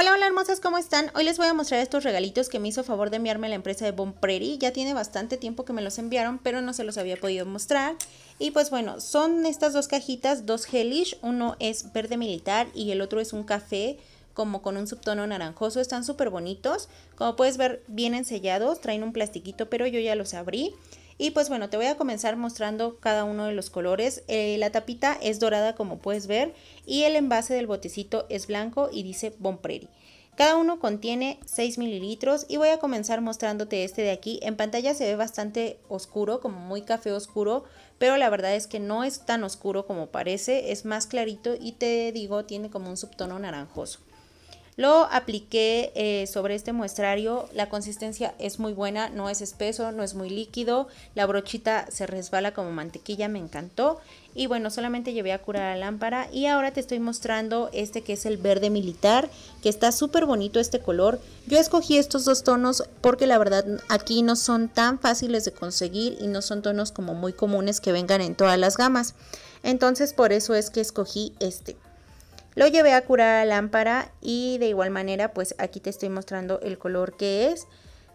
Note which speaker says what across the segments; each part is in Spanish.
Speaker 1: Hola, hola hermosas, ¿cómo están? Hoy les voy a mostrar estos regalitos que me hizo favor de enviarme la empresa de Bon Ya tiene bastante tiempo que me los enviaron, pero no se los había podido mostrar. Y pues bueno, son estas dos cajitas, dos gelish. Uno es verde militar y el otro es un café como con un subtono naranjoso. Están súper bonitos. Como puedes ver, vienen sellados, traen un plastiquito, pero yo ya los abrí. Y pues bueno, te voy a comenzar mostrando cada uno de los colores. Eh, la tapita es dorada como puedes ver y el envase del botecito es blanco y dice Bon Cada uno contiene 6 mililitros y voy a comenzar mostrándote este de aquí. En pantalla se ve bastante oscuro, como muy café oscuro, pero la verdad es que no es tan oscuro como parece, es más clarito y te digo, tiene como un subtono naranjoso. Lo apliqué eh, sobre este muestrario, la consistencia es muy buena, no es espeso, no es muy líquido, la brochita se resbala como mantequilla, me encantó. Y bueno, solamente llevé a curar la lámpara y ahora te estoy mostrando este que es el verde militar, que está súper bonito este color. Yo escogí estos dos tonos porque la verdad aquí no son tan fáciles de conseguir y no son tonos como muy comunes que vengan en todas las gamas. Entonces por eso es que escogí este. Lo llevé a curar a lámpara y de igual manera pues aquí te estoy mostrando el color que es.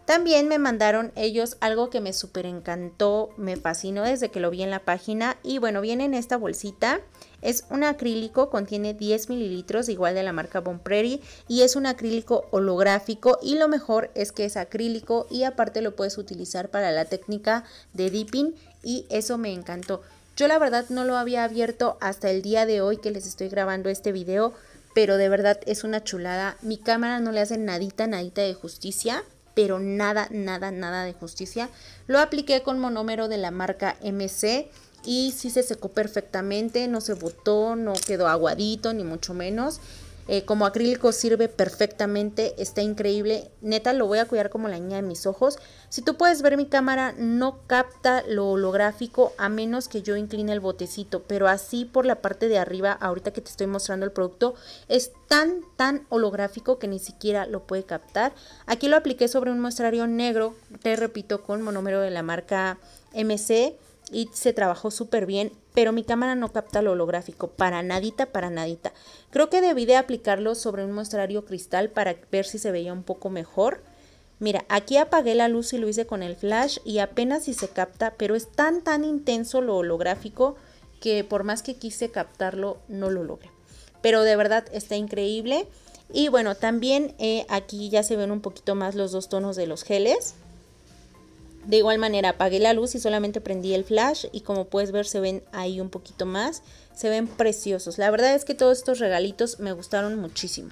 Speaker 1: También me mandaron ellos algo que me súper encantó, me fascinó desde que lo vi en la página y bueno, viene en esta bolsita. Es un acrílico, contiene 10 mililitros, igual de la marca prairie y es un acrílico holográfico y lo mejor es que es acrílico y aparte lo puedes utilizar para la técnica de dipping y eso me encantó. Yo la verdad no lo había abierto hasta el día de hoy que les estoy grabando este video, pero de verdad es una chulada. Mi cámara no le hace nadita, nadita de justicia, pero nada, nada, nada de justicia. Lo apliqué con monómero de la marca MC y sí se secó perfectamente, no se botó, no quedó aguadito, ni mucho menos. Eh, como acrílico sirve perfectamente, está increíble. Neta, lo voy a cuidar como la niña de mis ojos. Si tú puedes ver mi cámara, no capta lo holográfico a menos que yo incline el botecito. Pero así por la parte de arriba, ahorita que te estoy mostrando el producto, es tan, tan holográfico que ni siquiera lo puede captar. Aquí lo apliqué sobre un muestrario negro, te repito, con monómero de la marca MC y se trabajó súper bien, pero mi cámara no capta lo holográfico, para nadita, para nadita. Creo que debí de aplicarlo sobre un mostrario cristal para ver si se veía un poco mejor. Mira, aquí apagué la luz y lo hice con el flash y apenas si se capta, pero es tan tan intenso lo holográfico que por más que quise captarlo no lo logré. Pero de verdad está increíble. Y bueno, también eh, aquí ya se ven un poquito más los dos tonos de los geles. De igual manera apagué la luz y solamente prendí el flash y como puedes ver se ven ahí un poquito más, se ven preciosos. La verdad es que todos estos regalitos me gustaron muchísimo.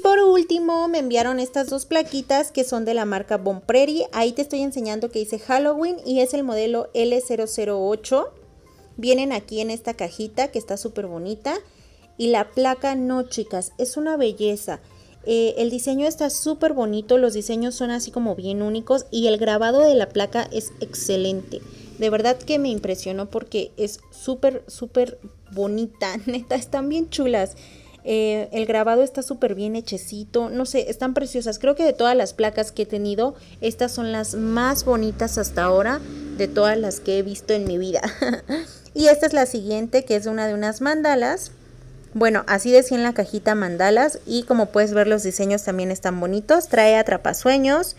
Speaker 1: por último me enviaron estas dos plaquitas que son de la marca Bon Ahí te estoy enseñando que dice Halloween y es el modelo L008. Vienen aquí en esta cajita que está súper bonita y la placa no, chicas, es una belleza. Eh, el diseño está súper bonito, los diseños son así como bien únicos y el grabado de la placa es excelente. De verdad que me impresionó porque es súper, súper bonita, neta, están bien chulas. Eh, el grabado está súper bien hechecito, no sé, están preciosas. Creo que de todas las placas que he tenido, estas son las más bonitas hasta ahora de todas las que he visto en mi vida. y esta es la siguiente, que es una de unas mandalas. Bueno, así decía en la cajita mandalas y como puedes ver los diseños también están bonitos. Trae atrapasueños,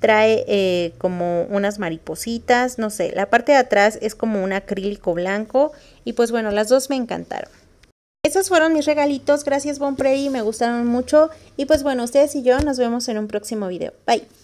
Speaker 1: trae eh, como unas maripositas, no sé. La parte de atrás es como un acrílico blanco y pues bueno, las dos me encantaron. Esos fueron mis regalitos, gracias Bonprey, me gustaron mucho y pues bueno, ustedes y yo nos vemos en un próximo video. Bye.